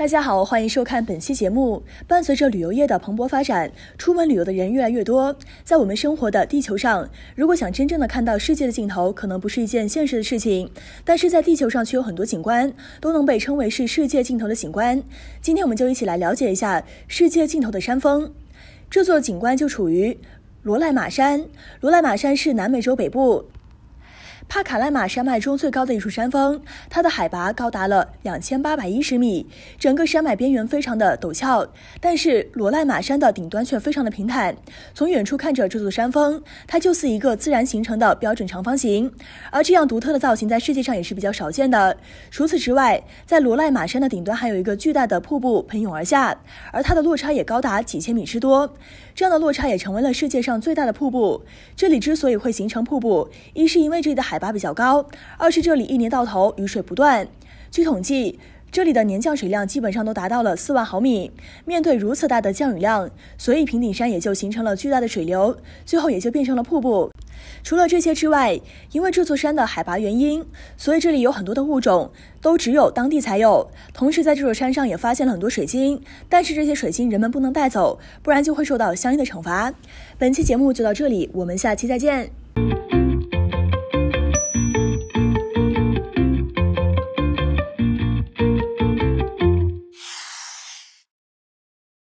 大家好，欢迎收看本期节目。伴随着旅游业的蓬勃发展，出门旅游的人越来越多。在我们生活的地球上，如果想真正的看到世界的尽头，可能不是一件现实的事情。但是在地球上却有很多景观都能被称为是世界尽头的景观。今天我们就一起来了解一下世界尽头的山峰。这座景观就处于罗赖马山。罗赖马山是南美洲北部。帕卡赖马山脉中最高的一处山峰，它的海拔高达了两千八百一十米。整个山脉边缘非常的陡峭，但是罗赖马山的顶端却非常的平坦。从远处看着这座山峰，它就是一个自然形成的标准长方形。而这样独特的造型在世界上也是比较少见的。除此之外，在罗赖马山的顶端还有一个巨大的瀑布喷涌而下，而它的落差也高达几千米之多。这样的落差也成为了世界上最大的瀑布。这里之所以会形成瀑布，一是因为这里的海。海拔比较高，二是这里一年到头雨水不断。据统计，这里的年降水量基本上都达到了四万毫米。面对如此大的降雨量，所以平顶山也就形成了巨大的水流，最后也就变成了瀑布。除了这些之外，因为这座山的海拔原因，所以这里有很多的物种都只有当地才有。同时，在这座山上也发现了很多水晶，但是这些水晶人们不能带走，不然就会受到相应的惩罚。本期节目就到这里，我们下期再见。